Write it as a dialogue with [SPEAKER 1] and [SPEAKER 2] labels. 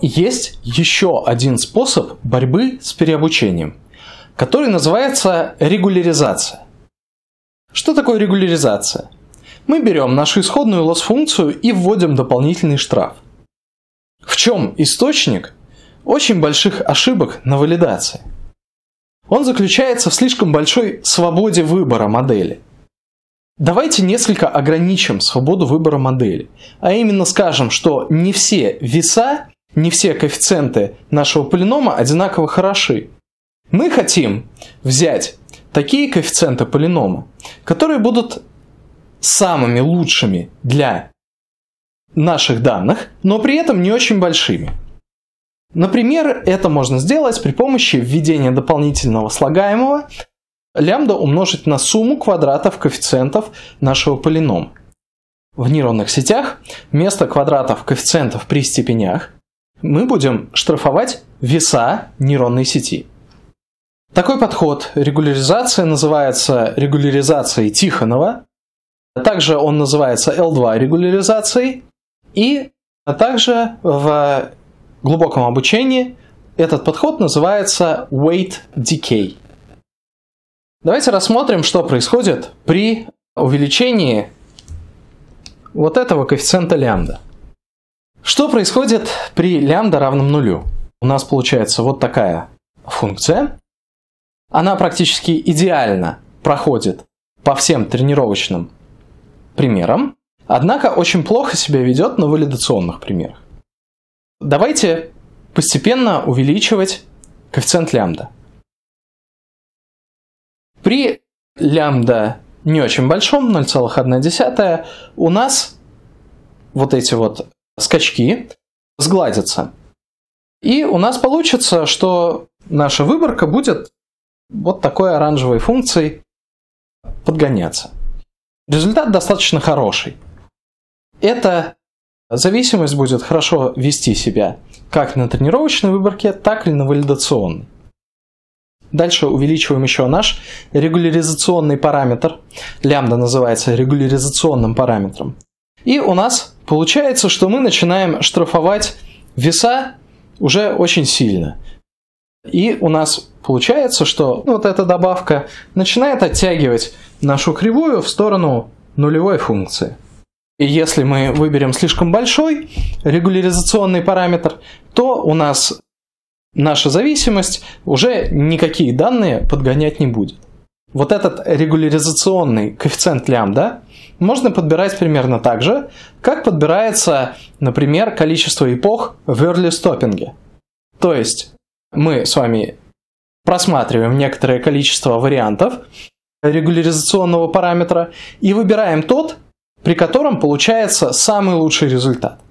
[SPEAKER 1] Есть еще один способ борьбы с переобучением, который называется регуляризация. Что такое регуляризация? Мы берем нашу исходную лосс-функцию и вводим дополнительный штраф. В чем источник очень больших ошибок на валидации? Он заключается в слишком большой свободе выбора модели. Давайте несколько ограничим свободу выбора модели, а именно скажем, что не все веса не все коэффициенты нашего полинома одинаково хороши. Мы хотим взять такие коэффициенты полинома, которые будут самыми лучшими для наших данных, но при этом не очень большими. Например, это можно сделать при помощи введения дополнительного слагаемого лямбда умножить на сумму квадратов коэффициентов нашего полинома. В нейронных сетях вместо квадратов коэффициентов при степенях мы будем штрафовать веса нейронной сети. Такой подход регуляризация называется регуляризацией Тихонова, а также он называется L2 регуляризацией, и а также в глубоком обучении этот подход называется weight decay. Давайте рассмотрим, что происходит при увеличении вот этого коэффициента лямбда. Что происходит при лямбда равном нулю? У нас получается вот такая функция. Она практически идеально проходит по всем тренировочным примерам, однако очень плохо себя ведет на валидационных примерах. Давайте постепенно увеличивать коэффициент лямбда. При лямбда не очень большом, 0,1, у нас вот эти вот скачки сгладятся. И у нас получится, что наша выборка будет вот такой оранжевой функцией подгоняться. Результат достаточно хороший. Эта зависимость будет хорошо вести себя как на тренировочной выборке, так и на валидационной. Дальше увеличиваем еще наш регуляризационный параметр. Лямбда называется регуляризационным параметром. И у нас Получается, что мы начинаем штрафовать веса уже очень сильно. И у нас получается, что ну, вот эта добавка начинает оттягивать нашу кривую в сторону нулевой функции. И если мы выберем слишком большой регуляризационный параметр, то у нас наша зависимость уже никакие данные подгонять не будет. Вот этот регуляризационный коэффициент лямбда можно подбирать примерно так же, как подбирается, например, количество эпох в early стопинге То есть мы с вами просматриваем некоторое количество вариантов регуляризационного параметра и выбираем тот, при котором получается самый лучший результат.